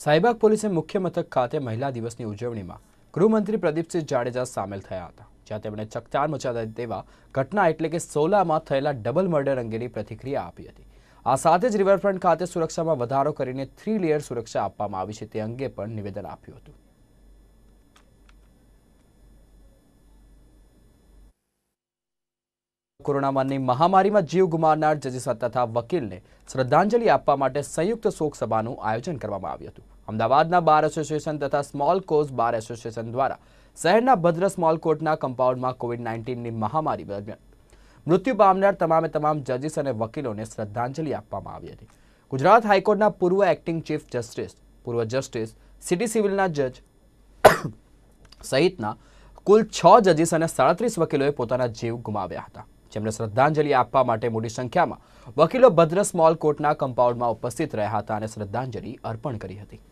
સાયબાગ પોલીસે મુખ્ય મથક ખાતે મહિલા દિવસની ઉજવણીમાં ગૃહમંત્રી પ્રદીપસિંહ જાડેજા સામેલ થયા હતા જ્યાં તેમણે ચકચાર મચાતા તેવા ઘટના એટલે કે સોલામાં થયેલા ડબલ મર્ડર અંગેની પ્રતિક્રિયા આપી હતી આ સાથે જ રિવરફ્રન્ટ ખાતે સુરક્ષામાં વધારો કરીને થ્રી લેયર સુરક્ષા આપવામાં આવી છે તે અંગે પણ નિવેદન આપ્યું હતું કોરોના મહામારીમાં જીવ ગુમાવનાર જજીસ તથા વકીલને શ્રદ્ધાંજલિ આપવા માટે સંયુક્ત શોક સભાનું આયોજન કરવામાં આવ્યું હતું અમદાવાદના બાર એસોસિએશન તથા સ્મોલ કોઝ બાર એસોસિએશન દ્વારા શહેરના ભદ્ર સ્મોલ કોર્ટના કમ્પાઉન્ડમાં કોવિડ નાઇન્ટીનની મહામારી દરમિયાન મૃત્યુ પામનાર તમામે તમામ જજીસ અને વકીલોને શ્રદ્ધાંજલિ આપવામાં આવી હતી ગુજરાત હાઈકોર્ટના પૂર્વ એક્ટિંગ ચીફ જસ્ટિસ પૂર્વ જસ્ટિસ સિટી સિવિલના જજ સહિતના કુલ છ જજીસ અને સાડત્રીસ વકીલોએ પોતાના જીવ ગુમાવ્યા હતા જેમને શ્રદ્ધાંજલિ આપવા માટે મોટી સંખ્યામાં વકીલો ભદ્રસ મોલ કોર્ટના કમ્પાઉન્ડમાં ઉપસ્થિત રહ્યા હતા અને શ્રદ્ધાંજલિ અર્પણ કરી હતી